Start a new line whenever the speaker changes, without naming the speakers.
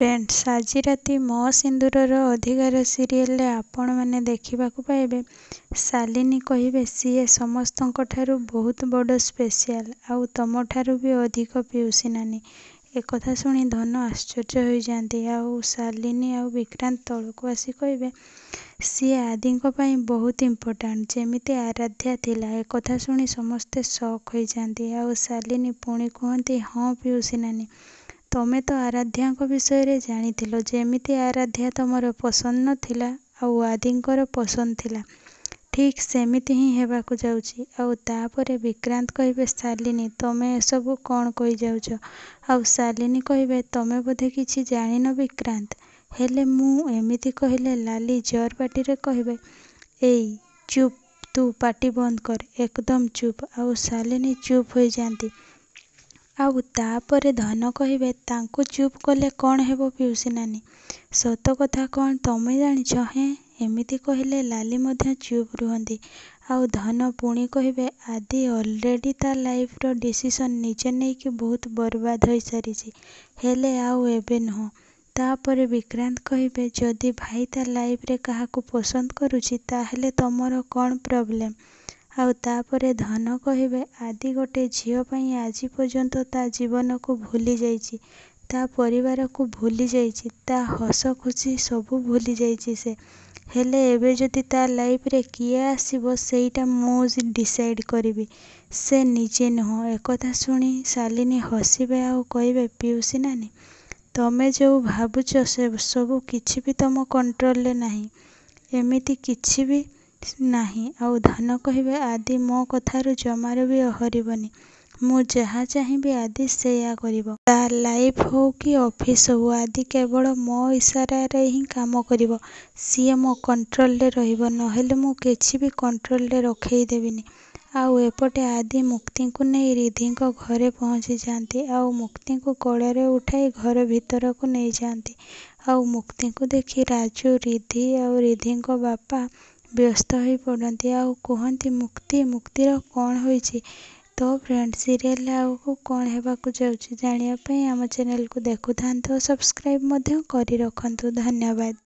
friends ଆଜି ରାତି ମୋ ସିନ୍ଦୁରର ଅଧିକାର ସିରିଏଲ୍ରେ ଆପଣମାନେ ଦେଖିବାକୁ ପାଇବେ ଶାଲିନୀ କହିବେ ସିଏ ସମସ୍ତଙ୍କ ଠାରୁ ବହୁତ ବଡ଼ ସ୍ପେସିଆଲ୍ ଆଉ ତମଠାରୁ ବି ଅଧିକ ପିଉସି ନାନୀ ଏକଥା ଶୁଣି ଧନ ଆଶ୍ଚର୍ଯ୍ୟ ହୋଇଯାଆନ୍ତି ଆଉ ଶାଲିନୀ ଆଉ ବିକ୍ରାନ୍ତ ତଳକୁ ଆସି କହିବେ ସିଏ ଆଦିଙ୍କ ପାଇଁ ବହୁତ ଇମ୍ପୋର୍ଟାଣ୍ଟ ଯେମିତି ଆରାଧ୍ୟା ଥିଲା ଏକଥା ଶୁଣି ସମସ୍ତେ ସକ୍ ହୋଇଯାଆନ୍ତି ଆଉ ଶାଲିନୀ ପୁଣି କୁହନ୍ତି ହଁ ପିଉସି ନାନୀ ତମେ ତ ଆରାଧ୍ୟାଙ୍କ ବିଷୟରେ ଜାଣିଥିଲ ଯେମିତି ଆରାଧ୍ୟା ତମର ପସନ୍ଦ ନଥିଲା ଆଉ ଆଦିଙ୍କର ପସନ୍ଦ ଥିଲା ଠିକ୍ ସେମିତି ହିଁ ହେବାକୁ ଯାଉଛି ଆଉ ତାପରେ ବିକ୍ରାନ୍ତ କହିବେ ଶାଲିନୀ ତମେ ଏସବୁ କ'ଣ କହିଯାଉଛ ଆଉ ଶାଲିନୀ କହିବେ ତମେ ବୋଧେ କିଛି ଜାଣିନ ବିକ୍ରାନ୍ତ ହେଲେ ମୁଁ ଏମିତି କହିଲେ ଲାଲି ଜର୍ ପାଟିରେ କହିବେ ଏଇ ଚୁପ୍ ତୁ ପାଟି ବନ୍ଦ କର ଏକଦମ ଚୁପ୍ ଆଉ ଶାଲିନୀ ଚୁପ୍ ହୋଇଯାଆନ୍ତି ଆଉ ତାପରେ ଧନ କହିବେ ତାଙ୍କୁ ଚୁପ୍ କଲେ କ'ଣ ହେବ ପିଉସୀ ନାନୀ ସତ କଥା କ'ଣ ତମେ ଜାଣିଛ ହେଁ ଏମିତି କହିଲେ ଲାଲି ମଧ୍ୟ ଚୁପ୍ ରୁହନ୍ତି ଆଉ ଧନ ପୁଣି କହିବେ ଆଦି ଅଲରେଡ଼ି ତା ଲାଇଫ୍ର ଡିସିସନ୍ ନିଜେ ନେଇକି ବହୁତ ବର୍ବାଦ ହୋଇସାରିଛି ହେଲେ ଆଉ ଏବେ ନୁହଁ ତାପରେ ବିକ୍ରାନ୍ତ କହିବେ ଯଦି ଭାଇ ତା ଲାଇଫ୍ରେ କାହାକୁ ପସନ୍ଦ କରୁଛି ତାହେଲେ ତମର କ'ଣ ପ୍ରୋବ୍ଲେମ୍ ଆଉ ତା'ପରେ ଧନ କହିବେ ଆଦି ଗୋଟେ ଝିଅ ପାଇଁ ଆଜି ପର୍ଯ୍ୟନ୍ତ ତା ଜୀବନକୁ ଭୁଲି ଯାଇଛି ତା ପରିବାରକୁ ଭୁଲି ଯାଇଛି ତା ହସ ଖୁସି ସବୁ ଭୁଲି ଯାଇଛି ସେ ହେଲେ ଏବେ ଯଦି ତା ଲାଇଫ୍ରେ କିଏ ଆସିବ ସେଇଟା ମୁଁ ଡିସାଇଡ଼୍ କରିବି ସେ ନିଜେ ନୁହଁ ଏକଥା ଶୁଣି ଶାଲିନୀ ହସିବେ ଆଉ କହିବେ ପିଉସୀ ନାନୀ ତମେ ଯେଉଁ ଭାବୁଛ ସେ ସବୁ କିଛି ବି ତମ କଣ୍ଟ୍ରୋଲରେ ନାହିଁ ଏମିତି କିଛି ବି ନାହିଁ ଆଉ ଧନ କହିବେ ଆଦି ମୋ କଥାରୁ ଜମାରୁ ବି ଅହରିବନି ମୁଁ ଯାହା ଚାହିଁବି ଆଦି ସେୟା କରିବ ତା ଲାଇଫ୍ ହଉ କି ଅଫିସ୍ ହଉ ଆଦି କେବଳ ମୋ ଇସାରାରେ ହିଁ କାମ କରିବ ସିଏ ମୋ କଣ୍ଟ୍ରୋଲରେ ରହିବ ନହେଲେ ମୁଁ କିଛି ବି କଣ୍ଟ୍ରୋଲରେ ରଖେଇ ଦେବିନି ଆଉ ଏପଟେ ଆଦି ମୁକ୍ତିଙ୍କୁ ନେଇ ରିଧିଙ୍କ ଘରେ ପହଞ୍ଚିଯାଆନ୍ତି ଆଉ ମୁକ୍ତିଙ୍କୁ କୋଳରେ ଉଠାଇ ଘର ଭିତରକୁ ନେଇଯାଆନ୍ତି ଆଉ ମୁକ୍ତିଙ୍କୁ ଦେଖି ରାଜୁ ରିଧି ଆଉ ରିଧିଙ୍କ ବାପା ବ୍ୟସ୍ତ ହୋଇ ପଡ଼ନ୍ତି ଆଉ କୁହନ୍ତି ମୁକ୍ତି ମୁକ୍ତିର କ'ଣ ହୋଇଛି ତ ଫ୍ରେଣ୍ଡ୍ ସିରିଏଲ୍ ଆଗକୁ କ'ଣ ହେବାକୁ ଯାଉଛି ଜାଣିବା ପାଇଁ ଆମ ଚ୍ୟାନେଲ୍କୁ ଦେଖୁଥାନ୍ତୁ ଓ ସବସ୍କ୍ରାଇବ୍ ମଧ୍ୟ କରି ରଖନ୍ତୁ ଧନ୍ୟବାଦ